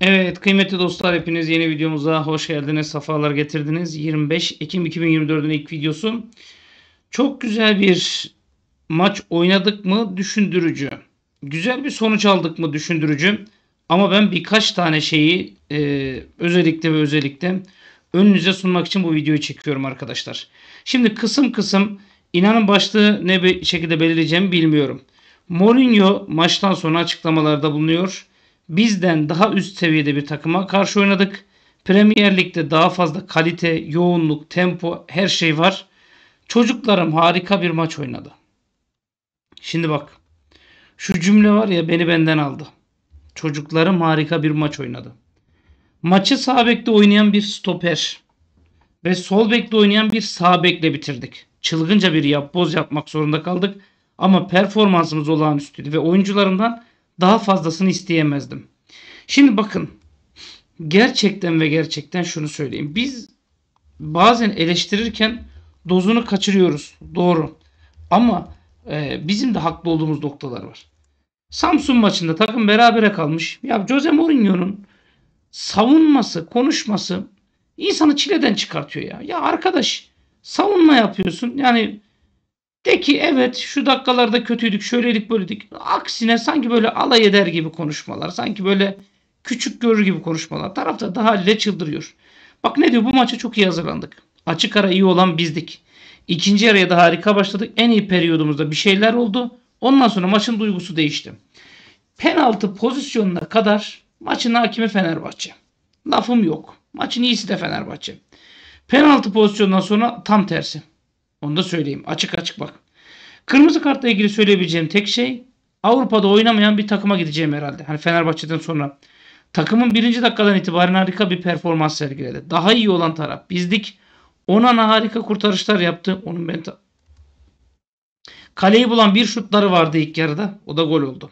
Evet kıymetli dostlar hepiniz yeni videomuza hoş geldiniz. Safalar getirdiniz. 25 Ekim 2024'ün ilk videosu. Çok güzel bir maç oynadık mı düşündürücü. Güzel bir sonuç aldık mı düşündürücü. Ama ben birkaç tane şeyi e, özellikle ve özellikle önünüze sunmak için bu videoyu çekiyorum arkadaşlar. Şimdi kısım kısım inanın başlığı ne bir şekilde belirleyeceğimi bilmiyorum. Mourinho maçtan sonra açıklamalarda bulunuyor bizden daha üst seviyede bir takıma karşı oynadık. Premier Lig'de daha fazla kalite, yoğunluk, tempo her şey var. Çocuklarım harika bir maç oynadı. Şimdi bak. Şu cümle var ya beni benden aldı. Çocuklarım harika bir maç oynadı. Maçı sağ bekte oynayan bir stoper ve sol bekte oynayan bir sağ bekle bitirdik. Çılgınca bir yapboz yapmak zorunda kaldık ama performansımız olağanüstüydü ve oyuncularından. Daha fazlasını isteyemezdim. Şimdi bakın. Gerçekten ve gerçekten şunu söyleyeyim. Biz bazen eleştirirken dozunu kaçırıyoruz. Doğru. Ama e, bizim de haklı olduğumuz noktalar var. Samsun maçında takım berabere kalmış. Ya Jose Mourinho'nun savunması, konuşması insanı çileden çıkartıyor ya. Ya arkadaş savunma yapıyorsun. Yani de ki evet şu dakikalarda kötüydük, şöyleydik, böyleydik. Aksine sanki böyle alay eder gibi konuşmalar, sanki böyle küçük görür gibi konuşmalar. Tarafta daha haliyle çıldırıyor. Bak ne diyor bu maça çok iyi hazırlandık. Açık ara iyi olan bizdik. İkinci yarıya da harika başladık. En iyi periyodumuzda bir şeyler oldu. Ondan sonra maçın duygusu değişti. Penaltı pozisyonuna kadar maçın hakimi Fenerbahçe. Lafım yok. Maçın iyisi de Fenerbahçe. Penaltı pozisyonundan sonra tam tersi. Onu da söyleyeyim. Açık açık bak. Kırmızı kartla ilgili söyleyebileceğim tek şey Avrupa'da oynamayan bir takıma gideceğim herhalde. Hani Fenerbahçe'den sonra. Takımın birinci dakikadan itibaren harika bir performans sergiledi. Daha iyi olan taraf bizdik. Ona Onana harika kurtarışlar yaptı. Onun ben Kaleyi bulan bir şutları vardı ilk yarıda. O da gol oldu.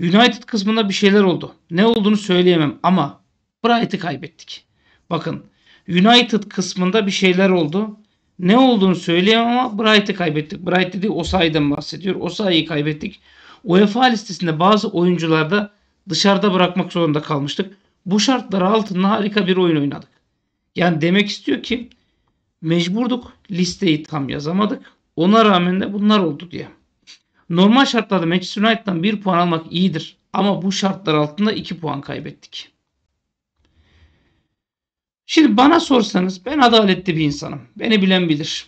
United kısmında bir şeyler oldu. Ne olduğunu söyleyemem ama Bright'ı kaybettik. Bakın United kısmında bir şeyler oldu ne olduğunu söyleyemem ama Bright'ı kaybettik. Bright dediği Osayi'den bahsediyor. Osayi'yi kaybettik. UEFA listesinde bazı oyuncularda dışarıda bırakmak zorunda kalmıştık. Bu şartlar altında harika bir oyun oynadık. Yani demek istiyor ki mecburduk. Listeyi tam yazamadık. Ona rağmen de bunlar oldu diye. Normal şartlarda Manchester United'dan 1 puan almak iyidir. Ama bu şartlar altında 2 puan kaybettik. Şimdi bana sorsanız ben adaletli bir insanım. Beni bilen bilir.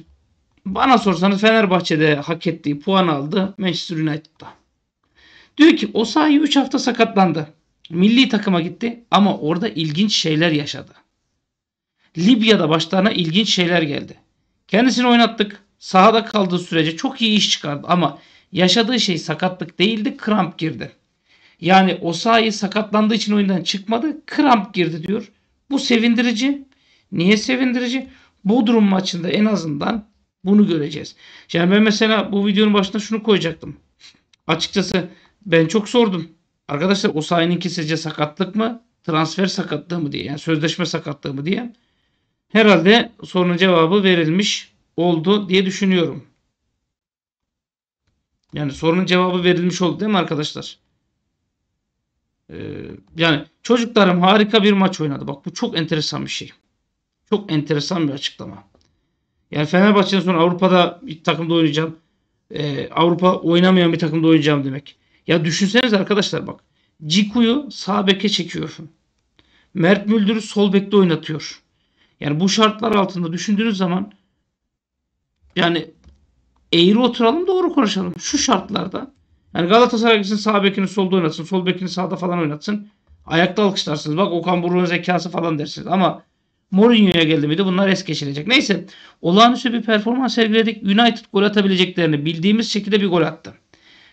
Bana sorsanız Fenerbahçe'de hak ettiği puan aldı Manchester United'da. Diyor ki Osayi 3 hafta sakatlandı. Milli takıma gitti ama orada ilginç şeyler yaşadı. Libya'da başlarına ilginç şeyler geldi. Kendisini oynattık. Sahada kaldığı sürece çok iyi iş çıkardı ama yaşadığı şey sakatlık değildi kramp girdi. Yani Osayi sakatlandığı için oyundan çıkmadı kramp girdi diyor. Bu sevindirici. Niye sevindirici? Bodrum maçında en azından bunu göreceğiz. Yani ben mesela bu videonun başına şunu koyacaktım. Açıkçası ben çok sordum. Arkadaşlar o sahininki sizce sakatlık mı? Transfer sakatlığı mı diye. Yani sözleşme sakatlığı mı diye. Herhalde sorunun cevabı verilmiş oldu diye düşünüyorum. Yani sorunun cevabı verilmiş oldu değil mi arkadaşlar? Ee, yani çocuklarım harika bir maç oynadı. Bak bu çok enteresan bir şey. Çok enteresan bir açıklama. Yani Fenerbahçe'den sonra Avrupa'da bir takımda oynayacağım. Ee, Avrupa oynamayan bir takımda oynayacağım demek. Ya düşünseniz arkadaşlar bak. Ciku'yu sağ beke çekiyor. Mert Müldür'ü sol bekte oynatıyor. Yani bu şartlar altında düşündüğünüz zaman yani eğri oturalım doğru konuşalım. Şu şartlarda yani Galatasaray gitsin sağ bekini solda oynatsın. Sol bekini sağda falan oynatsın. Ayakta alkışlarsınız. Bak Okan Buruk'un zekası falan dersiniz. Ama Mourinho'ya geldi miydi bunlar es geçilecek. Neyse olağanüstü bir performans sergiledik. United gol atabileceklerini bildiğimiz şekilde bir gol attı.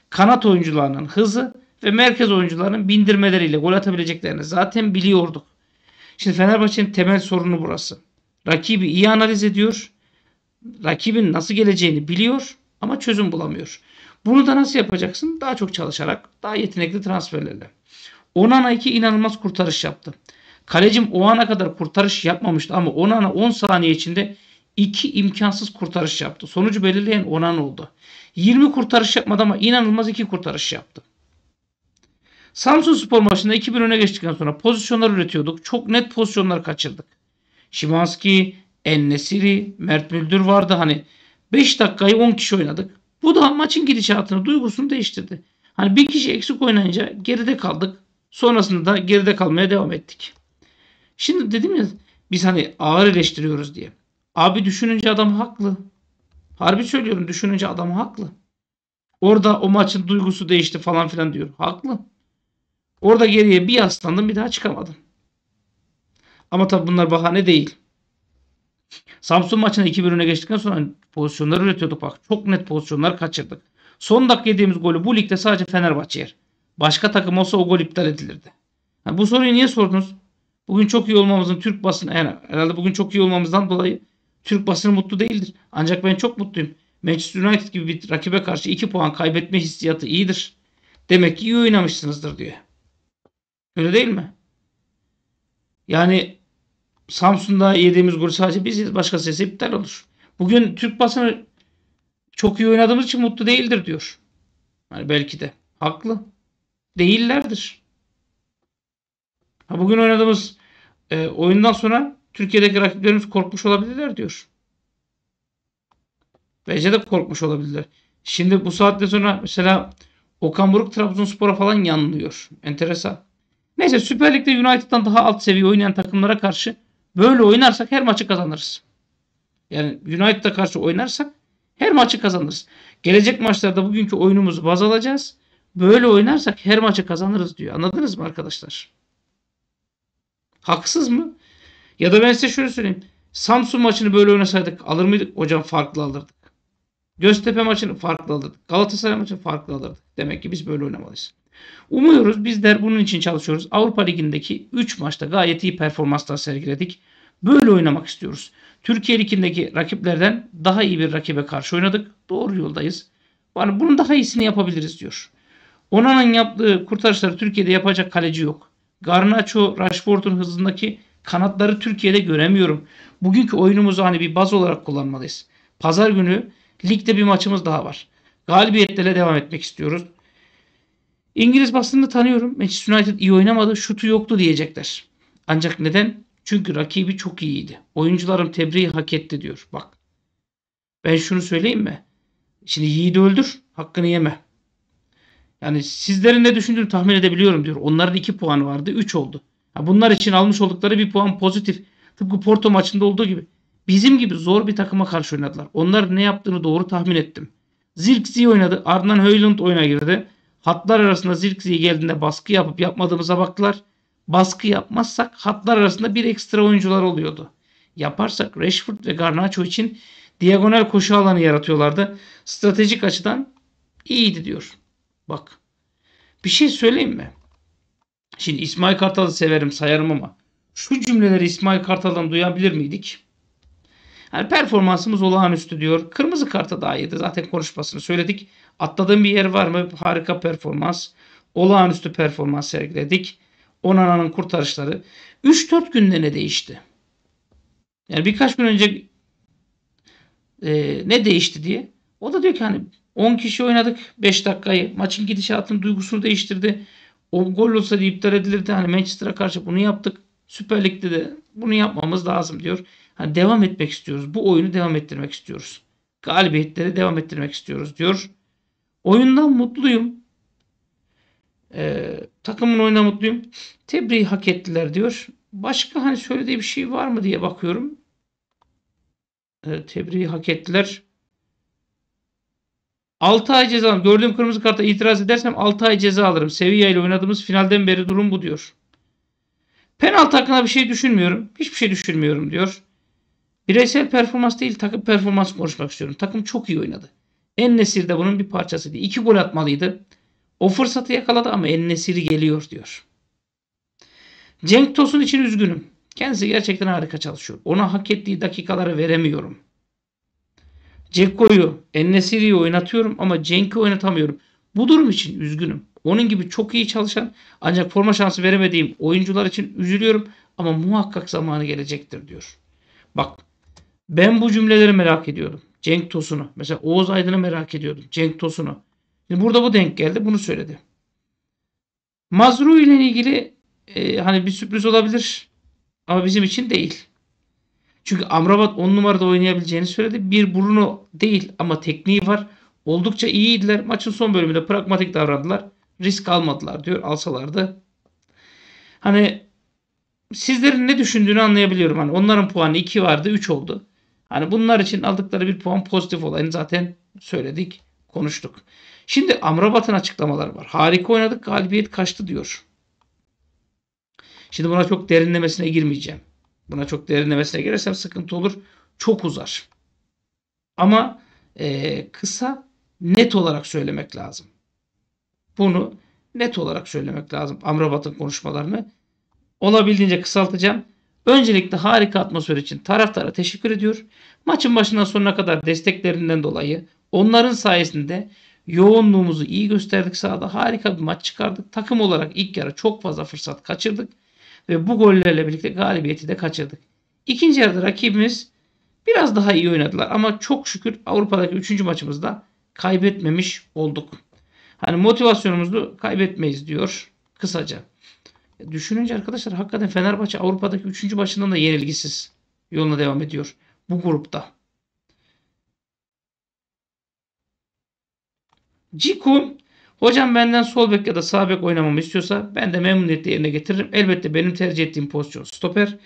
Kanat oyuncularının hızı ve merkez oyuncularının bindirmeleriyle gol atabileceklerini zaten biliyorduk. Şimdi Fenerbahçe'nin temel sorunu burası. Rakibi iyi analiz ediyor. Rakibin nasıl geleceğini biliyor ama çözüm bulamıyor. Bunu da nasıl yapacaksın? Daha çok çalışarak, daha yetenekli transferlerle. Onana 2 inanılmaz kurtarış yaptı. Kalecim o ana kadar kurtarış yapmamıştı ama Onana 10 saniye içinde 2 imkansız kurtarış yaptı. Sonucu belirleyen Onana oldu. 20 kurtarış yapmadı ama inanılmaz 2 kurtarış yaptı. Samsun Spor maçında 2000 öne geçtikten sonra pozisyonlar üretiyorduk. Çok net pozisyonlar kaçırdık. Şimanski, Ennesiri, Mert Müldür vardı. Hani 5 dakikayı 10 kişi oynadık. Bu da maçın gidişatını, duygusunu değiştirdi. Hani bir kişi eksik oynayınca geride kaldık. Sonrasında da geride kalmaya devam ettik. Şimdi dedim ya biz hani ağır eleştiriyoruz diye. Abi düşününce adam haklı. Harbi söylüyorum düşününce adam haklı. Orada o maçın duygusu değişti falan filan diyor. Haklı. Orada geriye bir yaslandım bir daha çıkamadım. Ama tabi bunlar bahane değil. Samsun maçına 2-1 öne geçtikten sonra pozisyonları üretiyorduk. Bak çok net pozisyonlar kaçırdık. Son dakika yediğimiz golü bu ligde sadece Fenerbahçe yer. Başka takım olsa o gol iptal edilirdi. Yani bu soruyu niye sordunuz? Bugün çok iyi olmamızın Türk basını yani herhalde bugün çok iyi olmamızdan dolayı Türk basını mutlu değildir. Ancak ben çok mutluyum. Manchester United gibi bir rakibe karşı 2 puan kaybetme hissiyatı iyidir. Demek ki iyi oynamışsınızdır diyor. Öyle değil mi? Yani Samsun'da yediğimiz gol sadece biziz. başka sesi iptal olur. Bugün Türk basını çok iyi oynadığımız için mutlu değildir diyor. Yani belki de. Haklı. Değillerdir. Ha bugün oynadığımız e, oyundan sonra Türkiye'deki rakiplerimiz korkmuş olabilirler diyor. Bence de korkmuş olabilirler. Şimdi bu saatte sonra mesela Okan Buruk Trabzonspor'a falan yanılıyor. Enteresan. Neyse Süper Lig'de United'dan daha alt seviye oynayan takımlara karşı Böyle oynarsak her maçı kazanırız. Yani United'a karşı oynarsak her maçı kazanırız. Gelecek maçlarda bugünkü oyunumuzu baz alacağız. Böyle oynarsak her maçı kazanırız diyor. Anladınız mı arkadaşlar? Haksız mı? Ya da ben size şunu söyleyeyim. Samsun maçını böyle oynasaydık alır mıydık? Hocam farklı alırdık. Göztepe maçını farklı alırdık. Galatasaray maçını farklı alırdık. Demek ki biz böyle oynamalıyız. Umuyoruz bizler bunun için çalışıyoruz. Avrupa Ligi'ndeki 3 maçta gayet iyi performanslar sergiledik. Böyle oynamak istiyoruz. Türkiye Ligi'ndeki rakiplerden daha iyi bir rakibe karşı oynadık. Doğru yoldayız. Yani bunun daha iyisini yapabiliriz diyor. Onan'ın yaptığı kurtarışları Türkiye'de yapacak kaleci yok. Garnacho, Rashford'un hızındaki kanatları Türkiye'de göremiyorum. Bugünkü oyunumuzu hani bir baz olarak kullanmalıyız. Pazar günü ligde bir maçımız daha var. Galibiyetlere devam etmek istiyoruz. İngiliz basınını tanıyorum. Manchester United iyi oynamadı, şutu yoktu diyecekler. Ancak neden? Çünkü rakibi çok iyiydi. Oyuncularım tebriği hak etti diyor. Bak. Ben şunu söyleyeyim mi? Şimdi yiğidi öldür. Hakkını yeme. Yani sizlerin ne düşündüğünü tahmin edebiliyorum diyor. Onların 2 puanı vardı. 3 oldu. Ya bunlar için almış oldukları bir puan pozitif. Tıpkı Porto maçında olduğu gibi. Bizim gibi zor bir takıma karşı oynadılar. Onlar ne yaptığını doğru tahmin ettim. Zirkzi oynadı. Ardından Höylund oyuna girdi. Hatlar arasında zirkzi geldiğinde baskı yapıp yapmadığımıza baktılar baskı yapmazsak hatlar arasında bir ekstra oyuncular oluyordu. Yaparsak Rashford ve Garnacho için diagonal koşu alanı yaratıyorlardı. Stratejik açıdan iyiydi diyor. Bak. Bir şey söyleyeyim mi? Şimdi İsmail Kartal'ı severim sayarım ama şu cümleleri İsmail Kartal'dan duyabilir miydik? Yani performansımız olağanüstü diyor. Kırmızı karta daha iyiydi. Zaten konuşmasını söyledik. Atladığım bir yer var mı? Harika performans. Olağanüstü performans sergiledik. Onana'nın kurtarışları 3-4 günde ne değişti? Yani birkaç gün önce e, ne değişti diye. O da diyor ki hani 10 kişi oynadık 5 dakikayı. Maçın gidişatının duygusunu değiştirdi. O gol olsa diye iptal edilirdi. Hani Manchester'a karşı bunu yaptık. Süper Lig'de de bunu yapmamız lazım diyor. Hani devam etmek istiyoruz. Bu oyunu devam ettirmek istiyoruz. Galibiyetleri devam ettirmek istiyoruz diyor. Oyundan mutluyum. E, takımın oyuna mutluyum. Tebriği hak ettiler diyor. Başka hani söylediği bir şey var mı diye bakıyorum. E, tebriği hak ettiler. 6 ay cezam. Gördüğüm kırmızı karta itiraz edersem 6 ay ceza alırım. Sevilla ile oynadığımız finalden beri durum bu diyor. Penaltı hakkında bir şey düşünmüyorum. Hiçbir şey düşünmüyorum diyor. Bireysel performans değil takım performans konuşmak istiyorum. Takım çok iyi oynadı. En Nesir de bunun bir parçasıydı. İki gol atmalıydı. O fırsatı yakaladı ama eline siri geliyor diyor. Cenk Tosun için üzgünüm. Kendisi gerçekten harika çalışıyor. Ona hak ettiği dakikaları veremiyorum. Ceko'yu, Ennesiri'yi oynatıyorum ama Cenk'i oynatamıyorum. Bu durum için üzgünüm. Onun gibi çok iyi çalışan ancak forma şansı veremediğim oyuncular için üzülüyorum ama muhakkak zamanı gelecektir diyor. Bak ben bu cümleleri merak ediyordum. Cenk Tosun'u. Mesela Oğuz Aydın'ı merak ediyordum. Cenk Tosun'u. Şimdi burada bu denk geldi. Bunu söyledi. Mazru ile ilgili e, hani bir sürpriz olabilir. Ama bizim için değil. Çünkü Amrabat 10 numarada oynayabileceğini söyledi. Bir Bruno değil ama tekniği var. Oldukça iyiydiler. Maçın son bölümünde pragmatik davrandılar. Risk almadılar diyor. Alsalardı. Hani sizlerin ne düşündüğünü anlayabiliyorum. Hani onların puanı 2 vardı 3 oldu. Hani bunlar için aldıkları bir puan pozitif olayını zaten söyledik, konuştuk. Şimdi Amrabat'ın açıklamaları var. Harika oynadık galibiyet kaçtı diyor. Şimdi buna çok derinlemesine girmeyeceğim. Buna çok derinlemesine girersem sıkıntı olur. Çok uzar. Ama e, kısa net olarak söylemek lazım. Bunu net olarak söylemek lazım. Amrabat'ın konuşmalarını olabildiğince kısaltacağım. Öncelikle harika atmosfer için taraftara teşekkür ediyor. Maçın başından sonuna kadar desteklerinden dolayı onların sayesinde Yoğunluğumuzu iyi gösterdik sahada. Harika bir maç çıkardık. Takım olarak ilk yarı çok fazla fırsat kaçırdık. Ve bu gollerle birlikte galibiyeti de kaçırdık. İkinci yarıda rakibimiz biraz daha iyi oynadılar. Ama çok şükür Avrupa'daki üçüncü maçımızda kaybetmemiş olduk. Hani motivasyonumuzu kaybetmeyiz diyor kısaca. E, düşününce arkadaşlar hakikaten Fenerbahçe Avrupa'daki üçüncü başından da yenilgisiz yoluna devam ediyor bu grupta. Ciku hocam benden sol bek ya da sağ bek oynamamı istiyorsa ben de memnuniyetle yerine getiririm. Elbette benim tercih ettiğim pozisyon stoper.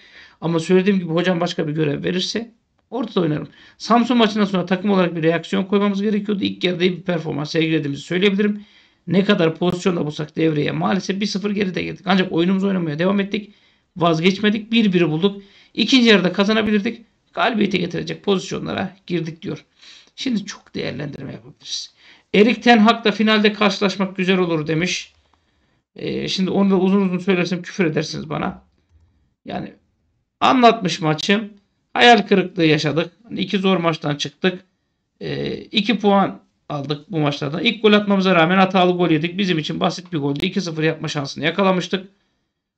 Ama söylediğim gibi hocam başka bir görev verirse ortada oynarım. Samsun maçından sonra takım olarak bir reaksiyon koymamız gerekiyordu. İlk yarıda iyi bir performans sergilediğimizi söyleyebilirim. Ne kadar pozisyonda bulsak devreye maalesef 1-0 geride geldik. Ancak oyunumuzu oynamaya devam ettik. Vazgeçmedik. 1-1'i bulduk. İkinci yarıda kazanabilirdik. Galibiyete getirecek pozisyonlara girdik diyor. Şimdi çok değerlendirme yapabiliriz. Erik Ten Hag da finalde karşılaşmak güzel olur demiş. Ee, şimdi onu da uzun uzun söylersem küfür edersiniz bana. Yani anlatmış maçım. Hayal kırıklığı yaşadık. Hani iki zor maçtan çıktık. Ee, iki puan aldık bu maçlardan. İlk gol atmamıza rağmen hatalı gol yedik. Bizim için basit bir goldü. 2-0 yapma şansını yakalamıştık.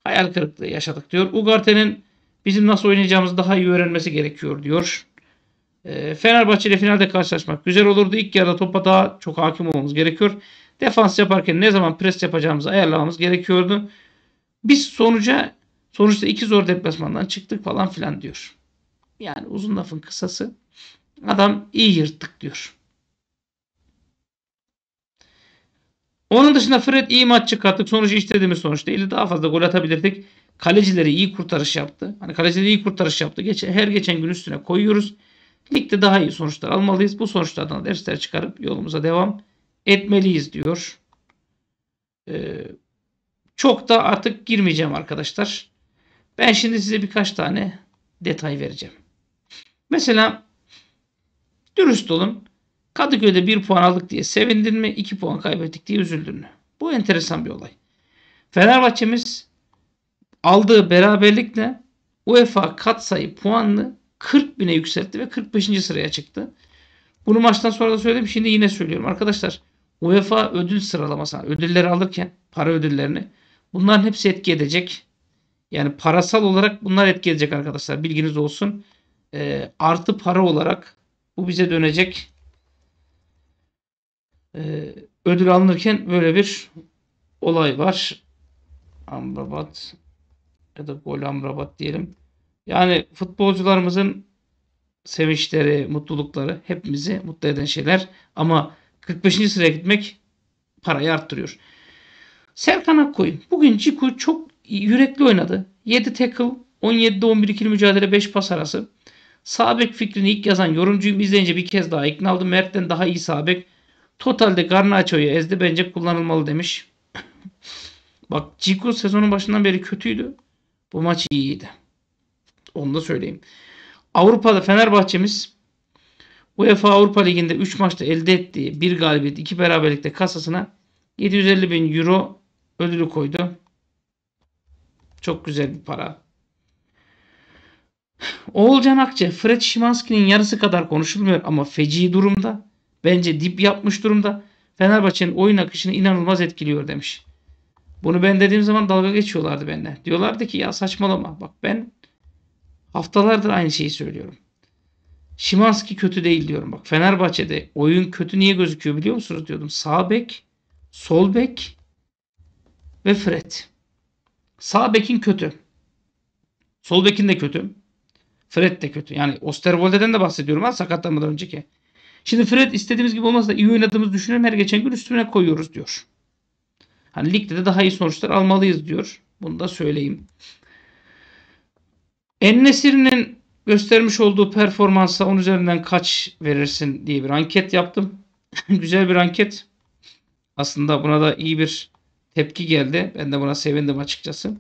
Hayal kırıklığı yaşadık diyor. Ugarte'nin bizim nasıl oynayacağımızı daha iyi öğrenmesi gerekiyor diyor. Ee, Fenerbahçe ile finalde karşılaşmak güzel olurdu. İlk yarıda topa daha çok hakim olmamız gerekiyor. Defans yaparken ne zaman pres yapacağımızı ayarlamamız gerekiyordu. Biz sonuca sonuçta iki zor deplasmandan çıktık falan filan diyor. Yani uzun lafın kısası adam iyi yırttık diyor. Onun dışında Fred iyi maç çıkarttık. Sonucu istediğimiz sonuç değildi. Daha fazla gol atabilirdik. Kalecileri iyi kurtarış yaptı. Hani kalecileri iyi kurtarış yaptı. Geç, her geçen gün üstüne koyuyoruz. Ligde daha iyi sonuçlar almalıyız. Bu sonuçlardan dersler çıkarıp yolumuza devam etmeliyiz diyor. Ee, çok da artık girmeyeceğim arkadaşlar. Ben şimdi size birkaç tane detay vereceğim. Mesela dürüst olun. Kadıköy'de 1 puan aldık diye sevindin mi? 2 puan kaybettik diye üzüldün mü? Bu enteresan bir olay. Fenerbahçe'miz aldığı beraberlikle UEFA katsayı puanlı 40 bine yükseltti ve 45. sıraya çıktı. Bunu maçtan sonra da söyledim. Şimdi yine söylüyorum. Arkadaşlar UEFA ödül sıralaması, ödülleri alırken para ödüllerini bunların hepsi etki edecek. Yani parasal olarak bunlar etki edecek arkadaşlar. Bilginiz olsun. E, artı para olarak bu bize dönecek. E, ödül alınırken böyle bir olay var. Amrabat ya da gol Amrabat diyelim. Yani futbolcularımızın sevinçleri, mutlulukları hepimizi mutlu eden şeyler. Ama 45. sıraya gitmek parayı arttırıyor. Serkan Akkoy. Bugün Ciku çok yürekli oynadı. 7 tackle, 17'de 11 ikili mücadele 5 pas arası. Sabek fikrini ilk yazan yorumcuyu izleyince bir kez daha ikna oldum. Mert'ten daha iyi Sabek. Totalde Garnaço'yu ezdi bence kullanılmalı demiş. Bak Ciku sezonun başından beri kötüydü. Bu maç iyiydi. Onu da söyleyeyim. Avrupa'da Fenerbahçe'miz UEFA Avrupa Ligi'nde 3 maçta elde ettiği bir galibiyet 2 beraberlikte kasasına 750 bin euro ödülü koydu. Çok güzel bir para. Oğulcan Akçe, Fred Şimanski'nin yarısı kadar konuşulmuyor ama feci durumda. Bence dip yapmış durumda. Fenerbahçe'nin oyun akışını inanılmaz etkiliyor demiş. Bunu ben dediğim zaman dalga geçiyorlardı benimle. Diyorlardı ki ya saçmalama. Bak ben Haftalardır aynı şeyi söylüyorum. Şimanski kötü değil diyorum. Bak Fenerbahçe'de oyun kötü niye gözüküyor biliyor musunuz diyordum. Sağ bek, sol bek ve Fred. Sağ bekin kötü. Sol bekin de kötü. Fred de kötü. Yani Osterwolde'den de bahsediyorum ha sakatlanmadan önceki. Şimdi Fred istediğimiz gibi olmasa da iyi oynadığımız düşünelim her geçen gün üstüne koyuyoruz diyor. Hani ligde de daha iyi sonuçlar almalıyız diyor. Bunu da söyleyeyim. Ennesir'in göstermiş olduğu performansa 10 üzerinden kaç verirsin diye bir anket yaptım. Güzel bir anket. Aslında buna da iyi bir tepki geldi. Ben de buna sevindim açıkçası.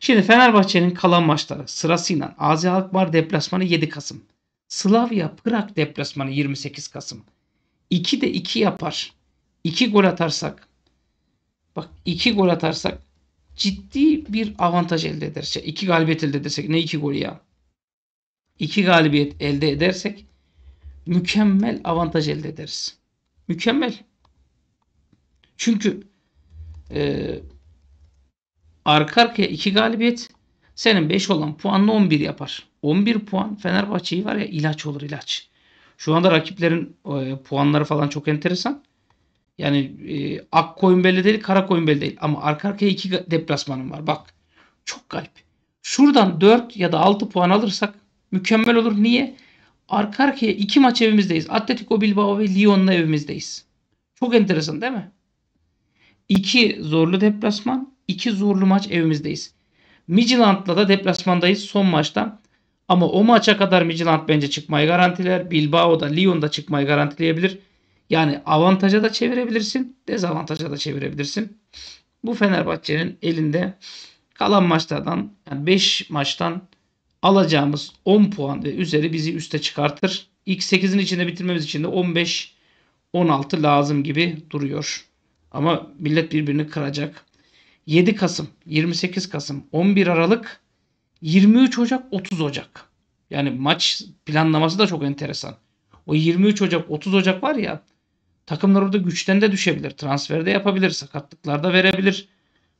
Şimdi Fenerbahçe'nin kalan maçları sırasıyla AZ Alkmaar deplasmanı 7 Kasım. Slavia Prag deplasmanı 28 Kasım. 2 de 2 yapar. 2 gol atarsak bak 2 gol atarsak ciddi bir avantaj elde edersek, iki galibiyet elde edersek, ne iki gol ya? İki galibiyet elde edersek mükemmel avantaj elde ederiz. Mükemmel. Çünkü e, arka arkaya iki galibiyet senin 5 olan puanla 11 yapar. 11 puan Fenerbahçe'yi var ya ilaç olur ilaç. Şu anda rakiplerin e, puanları falan çok enteresan. Yani e, ak Koyunbelli değil, kara Koyunbelli değil. Ama arka arkaya iki deplasmanım var. Bak çok garip. Şuradan 4 ya da 6 puan alırsak mükemmel olur. Niye? Arka arkaya iki maç evimizdeyiz. Atletico Bilbao ve Lyon'la evimizdeyiz. Çok enteresan değil mi? İki zorlu deplasman, iki zorlu maç evimizdeyiz. Midtjylland'la da deplasmandayız son maçta. Ama o maça kadar Midtjylland bence çıkmayı garantiler. Bilbao'da, Lyon'da çıkmayı garantileyebilir. Yani avantaja da çevirebilirsin, dezavantaja da çevirebilirsin. Bu Fenerbahçe'nin elinde kalan maçlardan yani 5 maçtan alacağımız 10 puan ve üzeri bizi üste çıkartır. İlk 8'in içinde bitirmemiz için de 15 16 lazım gibi duruyor. Ama millet birbirini kıracak. 7 Kasım, 28 Kasım, 11 Aralık, 23 Ocak, 30 Ocak. Yani maç planlaması da çok enteresan. O 23 Ocak, 30 Ocak var ya Takımlar orada güçten de düşebilir. Transferde yapabilir. Sakatlıklarda verebilir.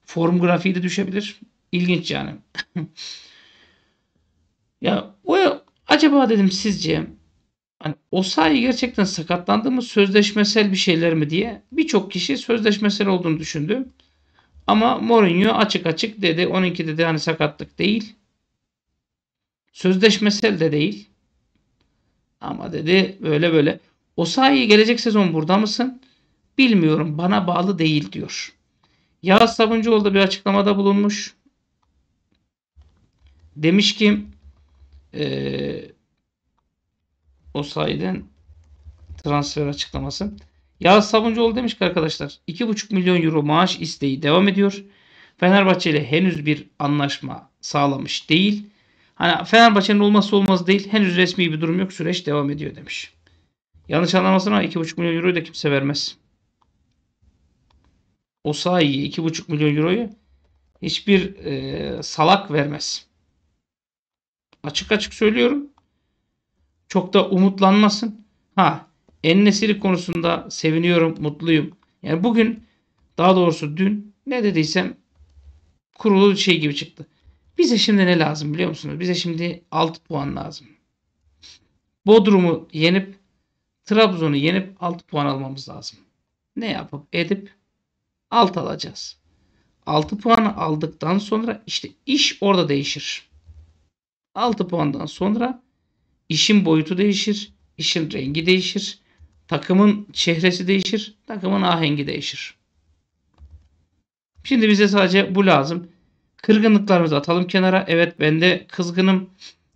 Form grafiği de düşebilir. İlginç yani. ya o acaba dedim sizce hani sahi gerçekten sakatlandı mı sözleşmesel bir şeyler mi diye birçok kişi sözleşmesel olduğunu düşündü. Ama Mourinho açık açık dedi. 12 dedi hani sakatlık değil. Sözleşmesel de değil. Ama dedi böyle böyle. Osayi gelecek sezon burada mısın? Bilmiyorum bana bağlı değil diyor. Yağız Sabuncuoğlu da bir açıklamada bulunmuş. Demiş ki e, O sayeden transfer açıklaması. Yağız Sabuncuoğlu demiş ki arkadaşlar 2,5 milyon euro maaş isteği devam ediyor. Fenerbahçe ile henüz bir anlaşma sağlamış değil. Hani Fenerbahçe'nin olması olmaz değil. Henüz resmi bir durum yok. Süreç devam ediyor demiş. Yanlış anlamasına 2,5 milyon euroyu da kimse vermez. O sahiye 2,5 milyon euroyu hiçbir e, salak vermez. Açık açık söylüyorum. Çok da umutlanmasın. Ha en nesiri konusunda seviniyorum, mutluyum. Yani bugün daha doğrusu dün ne dediysem kurulu şey gibi çıktı. Bize şimdi ne lazım biliyor musunuz? Bize şimdi 6 puan lazım. Bodrum'u yenip Trabzon'u yenip 6 puan almamız lazım. Ne yapıp edip 6 alacağız. 6 puanı aldıktan sonra işte iş orada değişir. 6 puandan sonra işin boyutu değişir, işin rengi değişir, takımın çehresi değişir, takımın ahengi değişir. Şimdi bize sadece bu lazım. Kırgınlıklarımızı atalım kenara. Evet ben de kızgınım,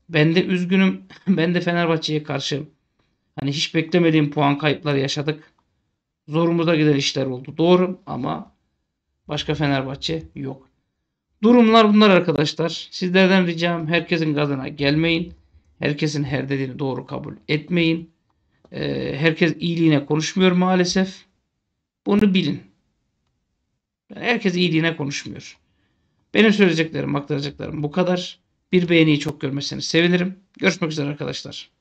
ben de üzgünüm, ben de Fenerbahçe'ye karşı Hani hiç beklemediğim puan kayıpları yaşadık. Zorumuza giden işler oldu. Doğru ama başka Fenerbahçe yok. Durumlar bunlar arkadaşlar. Sizlerden ricam herkesin gazına gelmeyin. Herkesin her dediğini doğru kabul etmeyin. Ee, herkes iyiliğine konuşmuyor maalesef. Bunu bilin. Herkes iyiliğine konuşmuyor. Benim söyleyeceklerim, aktaracaklarım bu kadar. Bir beğeniyi çok görmeseniz sevinirim. Görüşmek üzere arkadaşlar.